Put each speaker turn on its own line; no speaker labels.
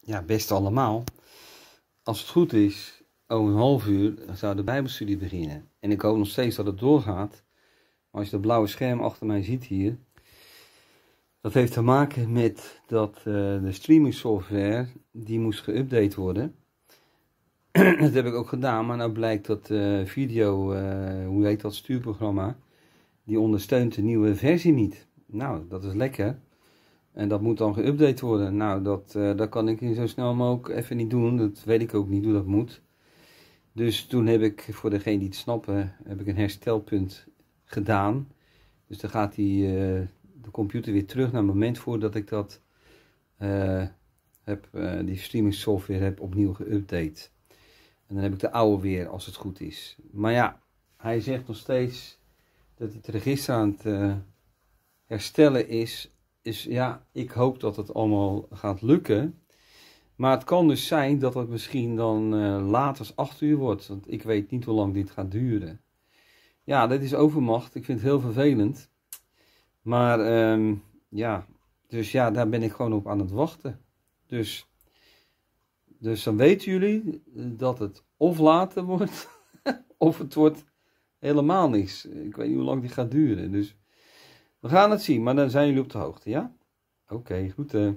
Ja, best allemaal. Als het goed is, over een half uur zou de Bijbelstudie beginnen. En ik hoop nog steeds dat het doorgaat. Maar als je dat blauwe scherm achter mij ziet hier, dat heeft te maken met dat eh, de streaming software, die moest geüpdate worden. dat heb ik ook gedaan, maar nou blijkt dat uh, video, eh, hoe heet dat stuurprogramma, die ondersteunt de nieuwe versie niet. Nou, dat is lekker. En dat moet dan geüpdate worden. Nou, dat, eh, dat kan ik zo snel mogelijk even niet doen. Dat weet ik ook niet hoe dat moet. Dus toen heb ik, voor degene die het snappen, heb ik een herstelpunt gedaan. Dus dan gaat die, eh, de computer weer terug naar het moment voordat ik dat eh, heb, die streaming software heb opnieuw geüpdate. En dan heb ik de oude weer, als het goed is. Maar ja, hij zegt nog steeds dat het register aan het herstellen is is, ja, ik hoop dat het allemaal gaat lukken. Maar het kan dus zijn dat het misschien dan uh, later 8 uur wordt. Want ik weet niet hoe lang dit gaat duren. Ja, dit is overmacht. Ik vind het heel vervelend. Maar ehm, ja, dus ja, daar ben ik gewoon op aan het wachten. Dus, dus dan weten jullie dat het of later wordt, of het wordt helemaal niks. Ik weet niet hoe lang dit gaat duren. Dus we gaan het zien, maar dan zijn jullie op de hoogte, ja? Oké, goed.